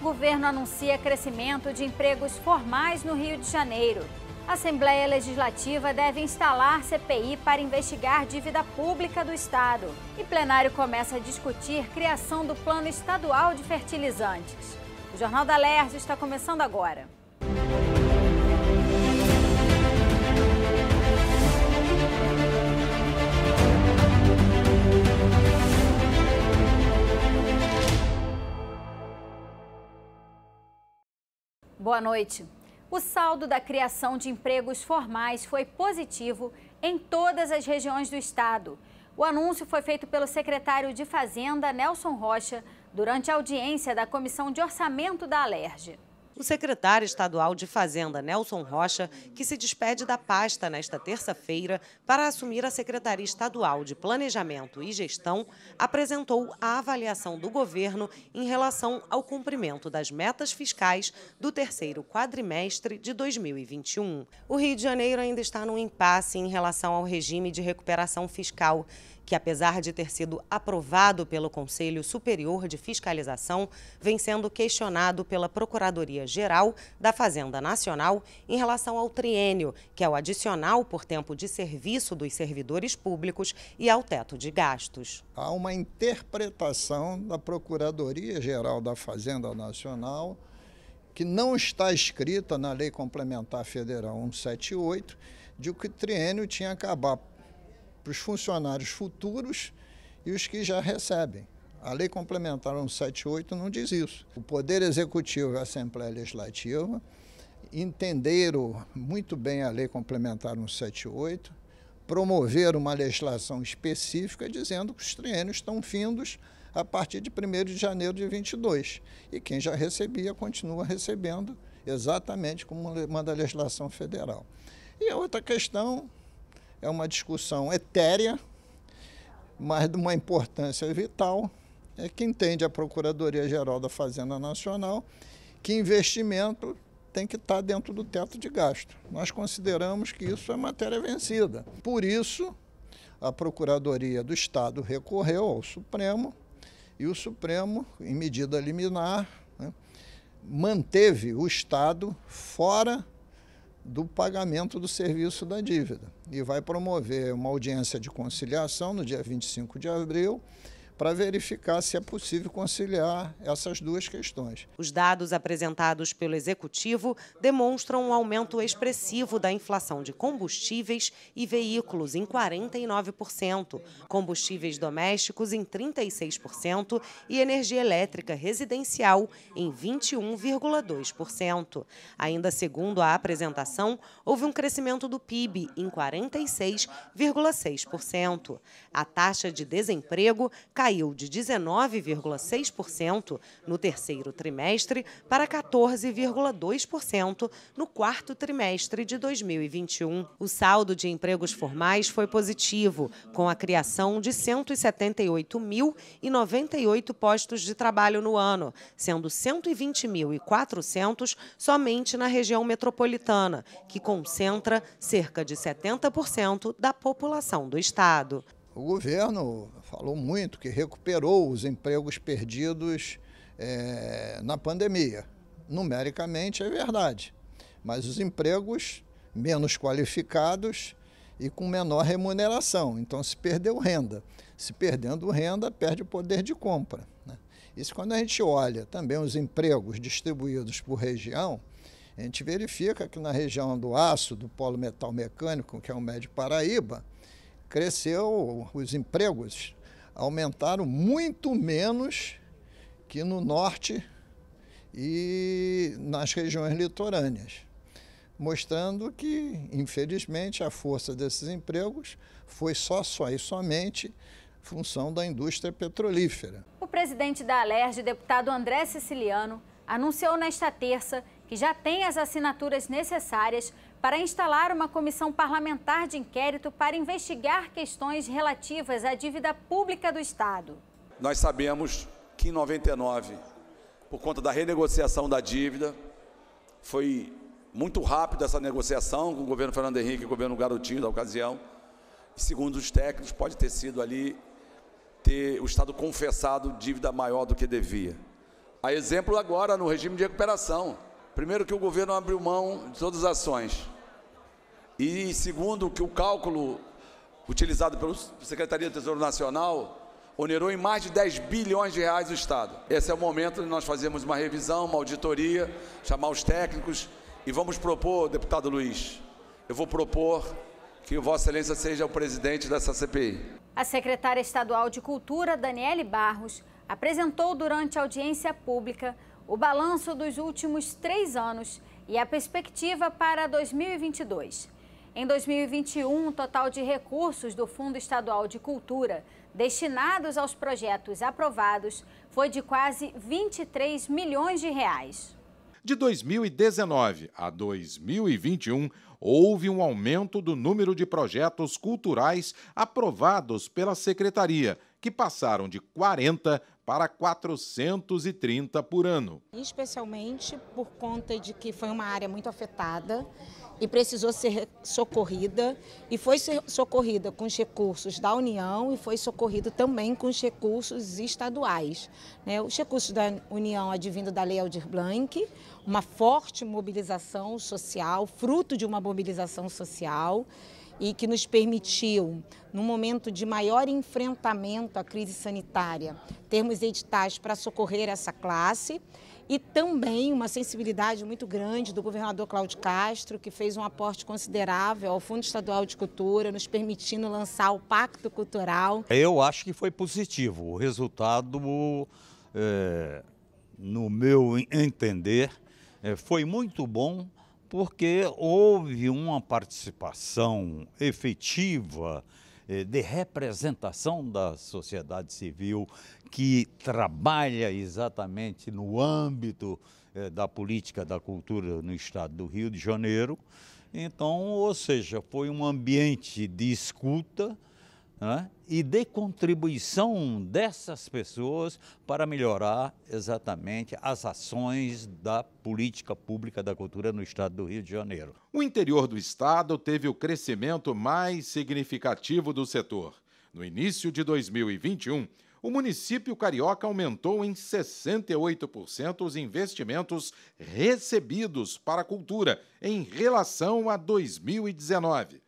Governo anuncia crescimento de empregos formais no Rio de Janeiro. A Assembleia Legislativa deve instalar CPI para investigar dívida pública do Estado. E plenário começa a discutir criação do Plano Estadual de Fertilizantes. O Jornal da Lerge está começando agora. Boa noite. O saldo da criação de empregos formais foi positivo em todas as regiões do estado. O anúncio foi feito pelo secretário de Fazenda, Nelson Rocha, durante a audiência da Comissão de Orçamento da Alerj. O secretário estadual de Fazenda, Nelson Rocha, que se despede da pasta nesta terça-feira para assumir a Secretaria Estadual de Planejamento e Gestão, apresentou a avaliação do governo em relação ao cumprimento das metas fiscais do terceiro quadrimestre de 2021. O Rio de Janeiro ainda está num impasse em relação ao regime de recuperação fiscal que, apesar de ter sido aprovado pelo Conselho Superior de Fiscalização, vem sendo questionado pela Procuradoria-Geral da Fazenda Nacional em relação ao triênio, que é o adicional por tempo de serviço dos servidores públicos e ao teto de gastos. Há uma interpretação da Procuradoria-Geral da Fazenda Nacional que não está escrita na Lei Complementar Federal 178, de que o triênio tinha que acabar para os funcionários futuros e os que já recebem. A Lei Complementar 178 não diz isso. O Poder Executivo e a Assembleia Legislativa entenderam muito bem a Lei Complementar 178, promoveram uma legislação específica dizendo que os triênios estão findos a partir de 1 de janeiro de 22. E quem já recebia continua recebendo exatamente como manda a legislação federal. E a outra questão é uma discussão etérea, mas de uma importância vital, é que entende a Procuradoria-Geral da Fazenda Nacional que investimento tem que estar tá dentro do teto de gasto. Nós consideramos que isso é matéria vencida. Por isso, a Procuradoria do Estado recorreu ao Supremo e o Supremo, em medida liminar, né, manteve o Estado fora do pagamento do serviço da dívida e vai promover uma audiência de conciliação no dia 25 de abril para verificar se é possível conciliar essas duas questões. Os dados apresentados pelo Executivo demonstram um aumento expressivo da inflação de combustíveis e veículos em 49%, combustíveis domésticos em 36% e energia elétrica residencial em 21,2%. Ainda segundo a apresentação, houve um crescimento do PIB em 46,6%. A taxa de desemprego caiu caiu de 19,6% no terceiro trimestre para 14,2% no quarto trimestre de 2021. O saldo de empregos formais foi positivo, com a criação de 178.098 postos de trabalho no ano, sendo 120.400 somente na região metropolitana, que concentra cerca de 70% da população do estado o governo falou muito que recuperou os empregos perdidos é, na pandemia. Numericamente é verdade, mas os empregos menos qualificados e com menor remuneração. Então, se perdeu renda. Se perdendo renda, perde o poder de compra. Né? Isso, quando a gente olha também os empregos distribuídos por região, a gente verifica que na região do aço, do polo metal mecânico, que é o Médio Paraíba, cresceu, os empregos aumentaram muito menos que no norte e nas regiões litorâneas, mostrando que, infelizmente, a força desses empregos foi só, só e somente função da indústria petrolífera. O presidente da Alerj, deputado André Siciliano, anunciou nesta terça que já tem as assinaturas necessárias para instalar uma comissão parlamentar de inquérito para investigar questões relativas à dívida pública do Estado. Nós sabemos que em 99, por conta da renegociação da dívida, foi muito rápida essa negociação com o governo Fernando Henrique e o governo Garotinho da ocasião. Segundo os técnicos, pode ter sido ali ter o Estado confessado dívida maior do que devia. A exemplo agora no regime de recuperação Primeiro que o governo abriu mão de todas as ações. E segundo que o cálculo utilizado pela Secretaria do Tesouro Nacional onerou em mais de 10 bilhões de reais o Estado. Esse é o momento de nós fazermos uma revisão, uma auditoria, chamar os técnicos e vamos propor, deputado Luiz, eu vou propor que Vossa Excelência seja o presidente dessa CPI. A secretária estadual de Cultura, Daniele Barros, apresentou durante a audiência pública o balanço dos últimos três anos e a perspectiva para 2022. Em 2021, o total de recursos do Fundo Estadual de Cultura destinados aos projetos aprovados foi de quase 23 milhões de reais. De 2019 a 2021, houve um aumento do número de projetos culturais aprovados pela secretaria, que passaram de 40 para 430 por ano. Especialmente por conta de que foi uma área muito afetada e precisou ser socorrida e foi socorrida com os recursos da União e foi socorrida também com os recursos estaduais. Né? Os recursos da União advindo da Lei Aldir Blanc, uma forte mobilização social, fruto de uma mobilização social e que nos permitiu, no momento de maior enfrentamento à crise sanitária, termos editais para socorrer essa classe e também uma sensibilidade muito grande do governador Cláudio Castro, que fez um aporte considerável ao Fundo Estadual de Cultura, nos permitindo lançar o Pacto Cultural. Eu acho que foi positivo. O resultado, é, no meu entender, é, foi muito bom porque houve uma participação efetiva eh, de representação da sociedade civil que trabalha exatamente no âmbito eh, da política da cultura no estado do Rio de Janeiro. Então, ou seja, foi um ambiente de escuta, né, e dê contribuição dessas pessoas para melhorar exatamente as ações da política pública da cultura no estado do Rio de Janeiro. O interior do estado teve o crescimento mais significativo do setor. No início de 2021, o município carioca aumentou em 68% os investimentos recebidos para a cultura em relação a 2019.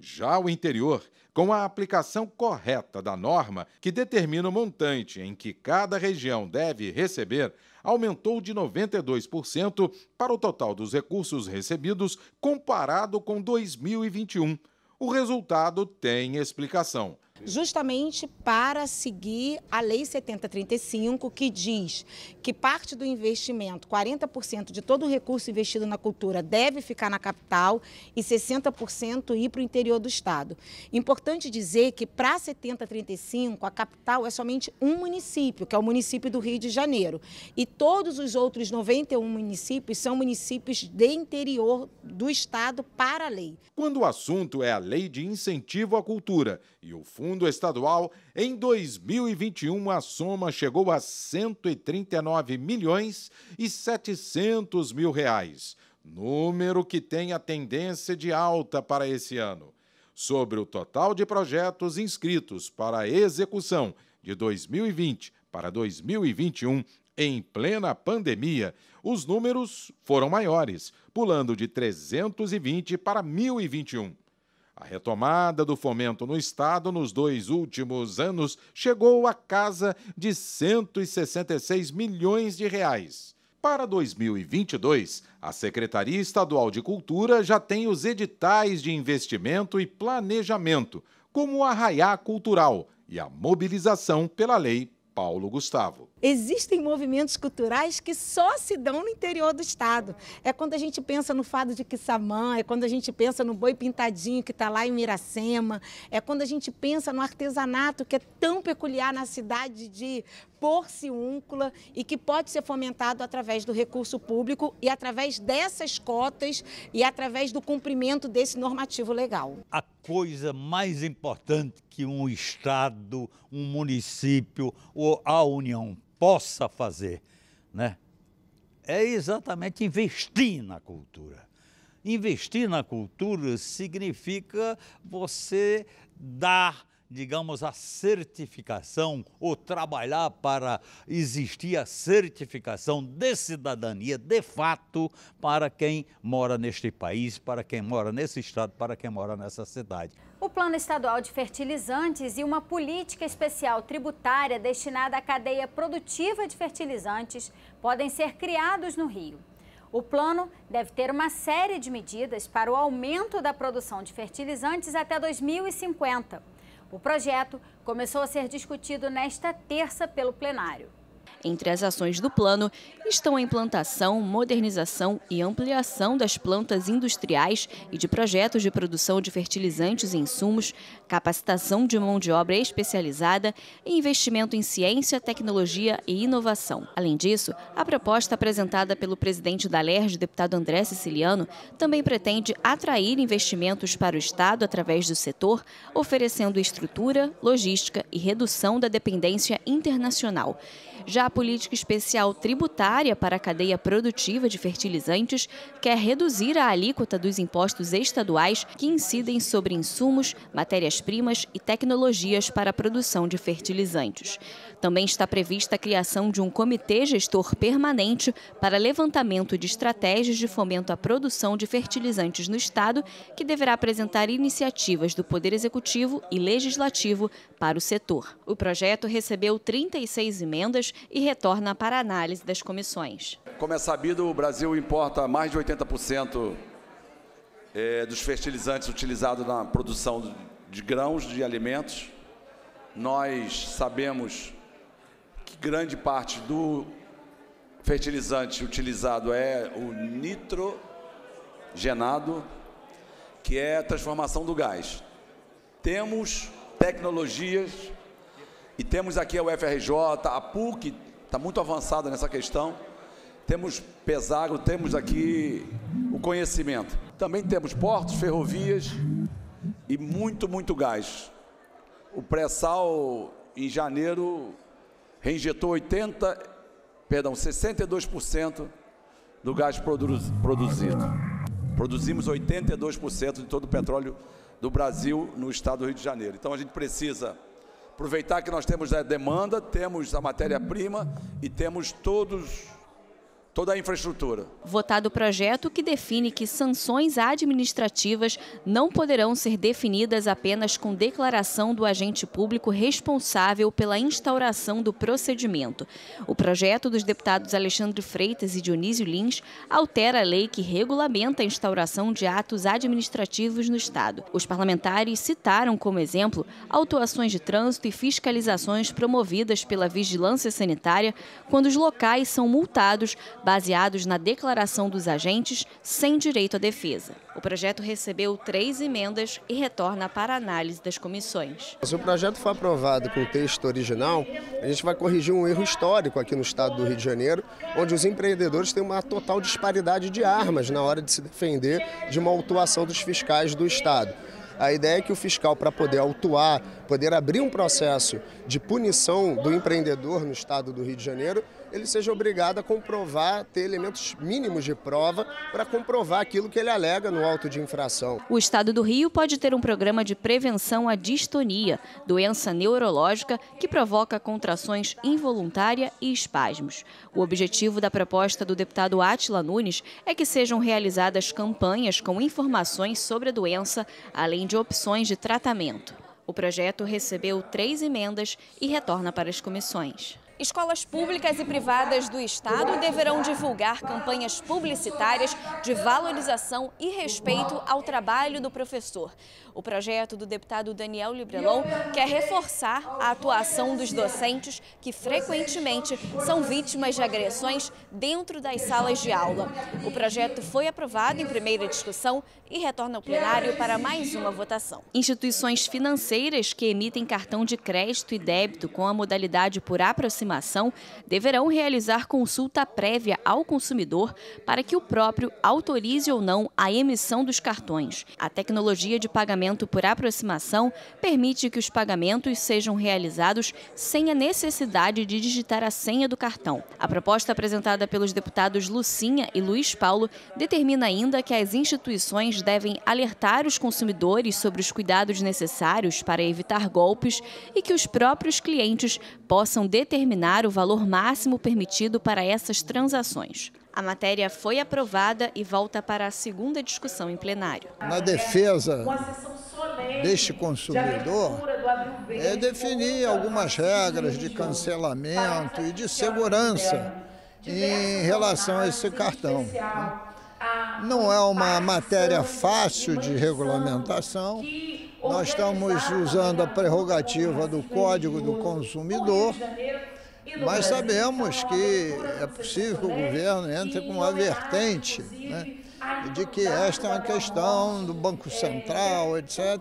Já o interior com a aplicação correta da norma, que determina o montante em que cada região deve receber, aumentou de 92% para o total dos recursos recebidos comparado com 2021. O resultado tem explicação justamente para seguir a Lei 7035, que diz que parte do investimento, 40% de todo o recurso investido na cultura deve ficar na capital e 60% ir para o interior do Estado. Importante dizer que para 7035, a capital é somente um município, que é o município do Rio de Janeiro. E todos os outros 91 municípios são municípios de interior do Estado para a lei. Quando o assunto é a Lei de Incentivo à Cultura e o Fundo segundo estadual, em 2021 a soma chegou a 139 milhões e 700 mil reais, número que tem a tendência de alta para esse ano. Sobre o total de projetos inscritos para execução de 2020 para 2021, em plena pandemia, os números foram maiores, pulando de 320 para 1021. A retomada do fomento no Estado nos dois últimos anos chegou à casa de 166 milhões de reais. Para 2022, a Secretaria Estadual de Cultura já tem os editais de investimento e planejamento, como o Arraiá Cultural e a mobilização pela Lei Paulo Gustavo. Existem movimentos culturais que só se dão no interior do estado. É quando a gente pensa no fado de Quissamã, é quando a gente pensa no boi pintadinho que está lá em Miracema, é quando a gente pensa no artesanato que é tão peculiar na cidade de porciúncula e que pode ser fomentado através do recurso público e através dessas cotas e através do cumprimento desse normativo legal. A coisa mais importante que um estado, um município ou a União possa fazer, né? É exatamente investir na cultura. Investir na cultura significa você dar digamos, a certificação ou trabalhar para existir a certificação de cidadania de fato para quem mora neste país, para quem mora nesse estado, para quem mora nessa cidade. O Plano Estadual de Fertilizantes e uma política especial tributária destinada à cadeia produtiva de fertilizantes podem ser criados no Rio. O plano deve ter uma série de medidas para o aumento da produção de fertilizantes até 2050. O projeto começou a ser discutido nesta terça pelo plenário. Entre as ações do plano estão a implantação, modernização e ampliação das plantas industriais e de projetos de produção de fertilizantes e insumos, capacitação de mão de obra especializada e investimento em ciência, tecnologia e inovação. Além disso, a proposta apresentada pelo presidente da LERJ, deputado André Siciliano, também pretende atrair investimentos para o Estado através do setor, oferecendo estrutura, logística e redução da dependência internacional. Já já a política especial tributária para a cadeia produtiva de fertilizantes quer reduzir a alíquota dos impostos estaduais que incidem sobre insumos, matérias-primas e tecnologias para a produção de fertilizantes. Também está prevista a criação de um comitê gestor permanente para levantamento de estratégias de fomento à produção de fertilizantes no Estado, que deverá apresentar iniciativas do Poder Executivo e Legislativo para o setor. O projeto recebeu 36 emendas e retorna para análise das comissões. Como é sabido, o Brasil importa mais de 80% é, dos fertilizantes utilizados na produção de grãos, de alimentos. Nós sabemos que grande parte do fertilizante utilizado é o nitrogenado, que é a transformação do gás. Temos tecnologias e temos aqui a UFRJ, a PUC, está muito avançada nessa questão. Temos pesagro, temos aqui o conhecimento. Também temos portos, ferrovias e muito, muito gás. O pré-sal, em janeiro, reinjetou 80, perdão, 62% do gás produzido. Produzimos 82% de todo o petróleo do Brasil no estado do Rio de Janeiro. Então a gente precisa aproveitar que nós temos a demanda, temos a matéria-prima e temos todos toda a infraestrutura. Votado o projeto que define que sanções administrativas não poderão ser definidas apenas com declaração do agente público responsável pela instauração do procedimento. O projeto dos deputados Alexandre Freitas e Dionísio Lins altera a lei que regulamenta a instauração de atos administrativos no Estado. Os parlamentares citaram como exemplo autuações de trânsito e fiscalizações promovidas pela vigilância sanitária quando os locais são multados baseados na declaração dos agentes, sem direito à defesa. O projeto recebeu três emendas e retorna para análise das comissões. Se o projeto for aprovado com o texto original, a gente vai corrigir um erro histórico aqui no estado do Rio de Janeiro, onde os empreendedores têm uma total disparidade de armas na hora de se defender de uma autuação dos fiscais do estado. A ideia é que o fiscal, para poder autuar, poder abrir um processo de punição do empreendedor no estado do Rio de Janeiro, ele seja obrigado a comprovar, ter elementos mínimos de prova para comprovar aquilo que ele alega no auto de infração. O Estado do Rio pode ter um programa de prevenção à distonia, doença neurológica que provoca contrações involuntária e espasmos. O objetivo da proposta do deputado Atila Nunes é que sejam realizadas campanhas com informações sobre a doença, além de opções de tratamento. O projeto recebeu três emendas e retorna para as comissões. Escolas públicas e privadas do Estado deverão divulgar campanhas publicitárias de valorização e respeito ao trabalho do professor. O projeto do deputado Daniel Librelon quer reforçar a atuação dos docentes que frequentemente são vítimas de agressões dentro das salas de aula. O projeto foi aprovado em primeira discussão e retorna ao plenário para mais uma votação. Instituições financeiras que emitem cartão de crédito e débito com a modalidade por aproximação aproximação deverão realizar consulta prévia ao consumidor para que o próprio autorize ou não a emissão dos cartões. A tecnologia de pagamento por aproximação permite que os pagamentos sejam realizados sem a necessidade de digitar a senha do cartão. A proposta apresentada pelos deputados Lucinha e Luiz Paulo determina ainda que as instituições devem alertar os consumidores sobre os cuidados necessários para evitar golpes e que os próprios clientes possam determinar determinar o valor máximo permitido para essas transações. A matéria foi aprovada e volta para a segunda discussão em plenário. Na defesa deste consumidor, é definir algumas regras de cancelamento e de segurança em relação a esse cartão. Não é uma matéria fácil de regulamentação. Nós estamos usando a prerrogativa do Código do Consumidor mas sabemos então, que é possível que o né? governo entre com uma vertente né, de que esta é uma questão do Banco Central, etc.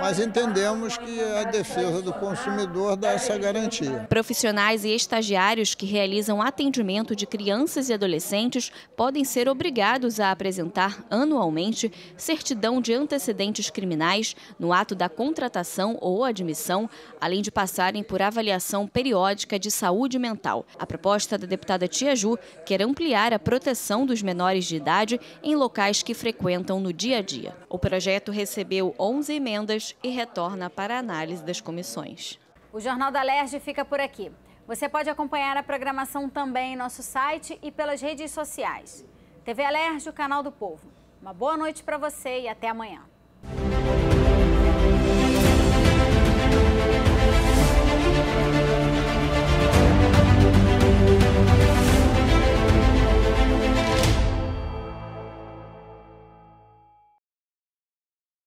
Mas entendemos que é a defesa do consumidor dá essa garantia. Profissionais e estagiários que realizam atendimento de crianças e adolescentes podem ser obrigados a apresentar anualmente certidão de antecedentes criminais no ato da contratação ou admissão, além de passarem por avaliação periódica de saúde mental. A proposta da deputada Tia Ju quer ampliar a proteção dos menores de idade em locais que frequentam no dia a dia. O projeto recebeu 11 emendas e retorna para análise das comissões. O Jornal da Lerge fica por aqui. Você pode acompanhar a programação também em nosso site e pelas redes sociais. TV Alerj, o canal do povo. Uma boa noite para você e até amanhã.